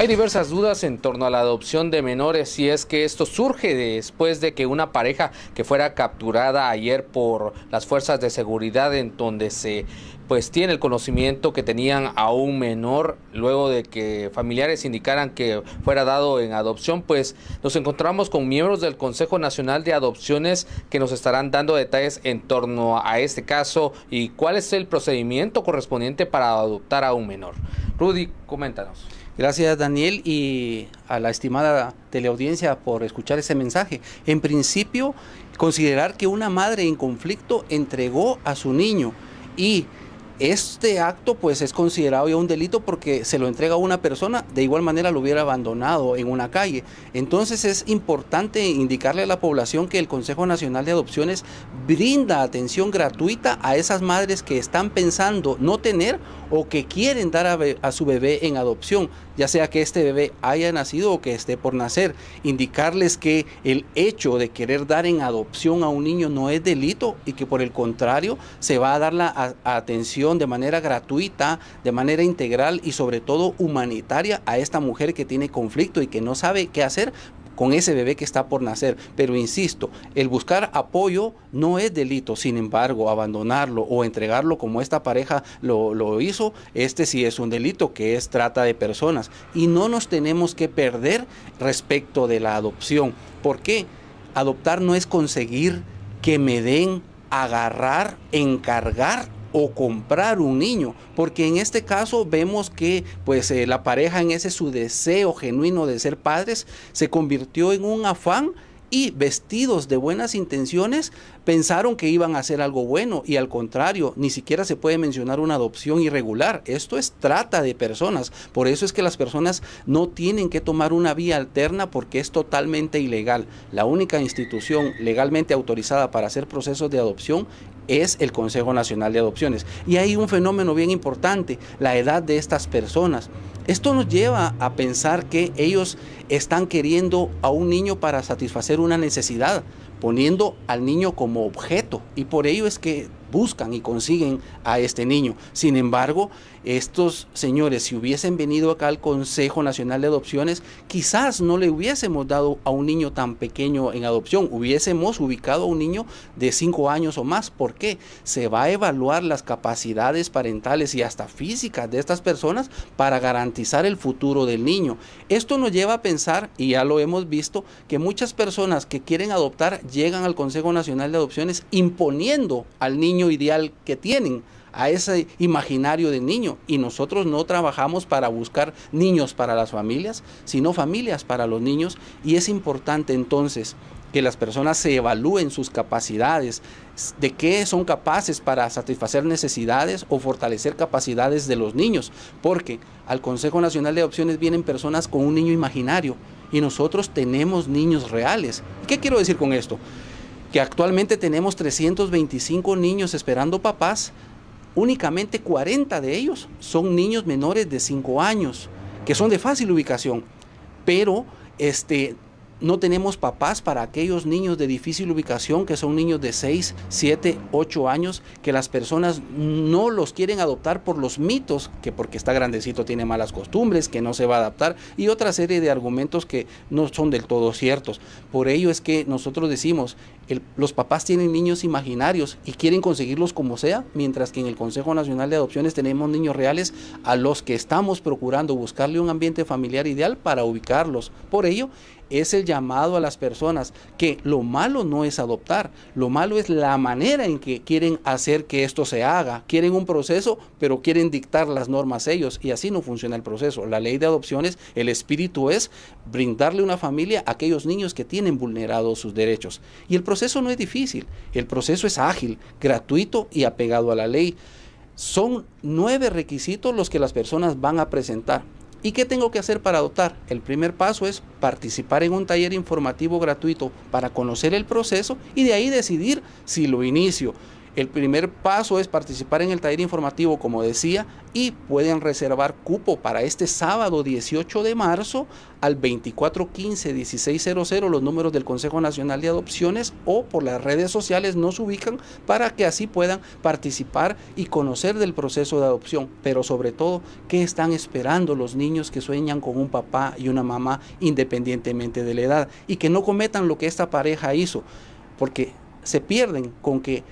Hay diversas dudas en torno a la adopción de menores y es que esto surge después de que una pareja que fuera capturada ayer por las fuerzas de seguridad en donde se pues tiene el conocimiento que tenían a un menor luego de que familiares indicaran que fuera dado en adopción, pues nos encontramos con miembros del Consejo Nacional de Adopciones que nos estarán dando detalles en torno a este caso y cuál es el procedimiento correspondiente para adoptar a un menor. Rudy, coméntanos. Gracias Daniel y a la estimada teleaudiencia por escuchar ese mensaje. En principio, considerar que una madre en conflicto entregó a su niño y este acto pues es considerado ya un delito porque se lo entrega a una persona, de igual manera lo hubiera abandonado en una calle. Entonces es importante indicarle a la población que el Consejo Nacional de Adopciones brinda atención gratuita a esas madres que están pensando no tener o que quieren dar a, su bebé en adopción, ya sea que este bebé haya nacido o que esté por nacer. Indicarles que el hecho de querer dar en adopción a un niño no es delito y que por el contrario se va a dar la atención de manera gratuita, de manera integral y sobre todo humanitaria a esta mujer que tiene conflicto y que no sabe qué hacer con ese bebé que está por nacer. Pero insisto, el buscar apoyo no es delito, sin embargo, abandonarlo o entregarlo como esta pareja lo, lo, hizo, este sí es un delito, que es trata de personas. Y no nos tenemos que perder respecto de la adopción. ¿Por qué? Adoptar no es conseguir que me den, agarrar, encargar o comprar un niño, porque en este caso vemos que pues eh, la pareja en ese su deseo genuino de ser padres se convirtió en un afán y vestidos de buenas intenciones pensaron que iban a hacer algo bueno y al contrario, ni siquiera se puede mencionar una adopción irregular. Esto es trata de personas. Por eso es que las personas no tienen que tomar una vía alterna porque es totalmente ilegal. La única institución legalmente autorizada para hacer procesos de adopción es el Consejo Nacional de Adopciones. Y hay un fenómeno bien importante, la edad de estas personas. Esto nos lleva a pensar que ellos están queriendo a un niño para satisfacer una necesidad, poniendo al niño como objeto. Y por ello es que buscan y consiguen a este niño. Sin embargo, estos señores, si hubiesen venido acá al Consejo Nacional de Adopciones, quizás no le hubiésemos dado a un niño tan pequeño en adopción, hubiésemos ubicado a un niño de 5 años o más. ¿Por qué? Se va a evaluar las capacidades parentales y hasta físicas de estas personas para garantizar el futuro del niño. Esto nos lleva a pensar, y ya lo hemos visto, que muchas personas que quieren adoptar llegan al Consejo Nacional de Adopciones imponiendo al niño ideal que tienen a ese imaginario de niño. Y nosotros no trabajamos para buscar niños para las familias, sino familias para los niños. Y es importante entonces que las personas se evalúen sus capacidades, de qué son capaces para satisfacer necesidades o fortalecer capacidades de los niños, porque al Consejo Nacional de Adopciones vienen personas con un niño imaginario y nosotros tenemos niños reales. ¿Qué quiero decir con esto? Que actualmente tenemos 325 niños esperando papás únicamente 40 de ellos son niños menores de 5 años, que son de fácil ubicación, pero este, no tenemos papás para aquellos niños de difícil ubicación que son niños de 6, 7, 8 años que las personas no los quieren adoptar por los mitos, que porque está grandecito tiene malas costumbres, que no se va a adaptar y otra serie de argumentos que no son del todo ciertos. Por ello es que nosotros decimos, los papás tienen niños imaginarios y quieren conseguirlos como sea, mientras que en el Consejo Nacional de Adopciones tenemos niños reales a los que estamos procurando buscarle un ambiente familiar ideal para ubicarlos. Por ello, es el llamado a las personas que lo malo no es adoptar, lo malo es la manera en que quieren hacer que esto se haga. Quieren un proceso, pero quieren dictar las normas ellos y así no funciona el proceso. La ley de adopciones, el espíritu es brindarle una familia a aquellos niños que tienen vulnerados sus derechos. Y el proceso no es difícil, el proceso es ágil, gratuito y apegado a la ley. Son nueve requisitos los que las personas van a presentar ¿Y qué tengo que hacer para adoptar? El primer paso es participar en un taller informativo gratuito para conocer el proceso y de ahí decidir si lo inicio. El primer paso es participar en el taller informativo, como decía, y pueden reservar cupo para este sábado 18 de marzo al 2415-1600, los números del Consejo Nacional de Adopciones, o por las redes sociales nos ubican para que así puedan participar y conocer del proceso de adopción, pero sobre todo, qué están esperando los niños que sueñan con un papá y una mamá independientemente de la edad, y que no cometan lo que esta pareja hizo, porque se pierden con que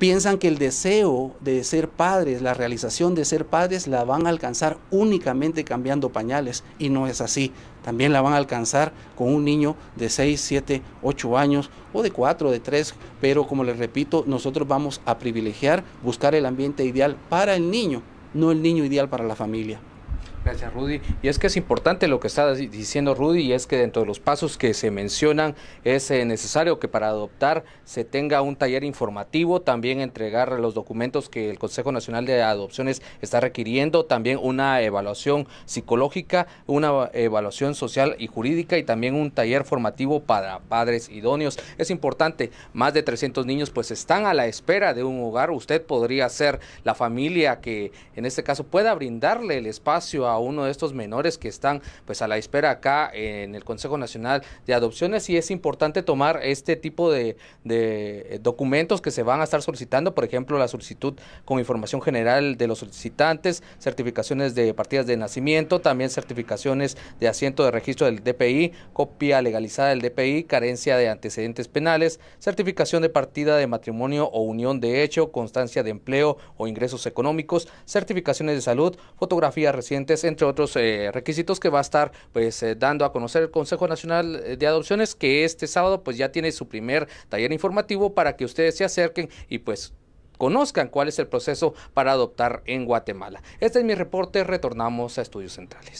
piensan que el deseo de ser padres, la realización de ser padres, la van a alcanzar únicamente cambiando pañales y no es así. También la van a alcanzar con un niño de 6, 7, 8 años o de 4, de 3, pero como les repito, nosotros vamos a privilegiar buscar el ambiente ideal para el niño, no el niño ideal para la familia. Gracias, Rudy. Y es que es importante lo que está diciendo Rudy, y es que dentro de los pasos que se mencionan es eh, necesario que para adoptar se tenga un taller informativo, también entregar los documentos que el Consejo Nacional de Adopciones está requiriendo, también una evaluación psicológica, una evaluación social y jurídica y también un taller formativo para padres idóneos. Es importante, más de 300 niños pues están a la espera de un hogar. Usted podría ser la familia que en este caso pueda brindarle el espacio a uno de estos menores que están pues a la espera acá en el Consejo Nacional de Adopciones y es importante tomar este tipo de, de eh, documentos que se van a estar solicitando, por ejemplo la solicitud con información general de los solicitantes, certificaciones de partidas de nacimiento, también certificaciones de asiento de registro del DPI, copia legalizada del DPI, carencia de antecedentes penales, certificación de partida de matrimonio o unión de hecho, constancia de empleo o ingresos económicos, certificaciones de salud, fotografías recientes, entre otros eh, requisitos que va a estar pues eh, dando a conocer el Consejo Nacional eh, de Adopciones que este sábado pues ya tiene su primer taller informativo para que ustedes se acerquen y pues conozcan cuál es el proceso para adoptar en Guatemala. Este es mi reporte, retornamos a Estudios Centrales.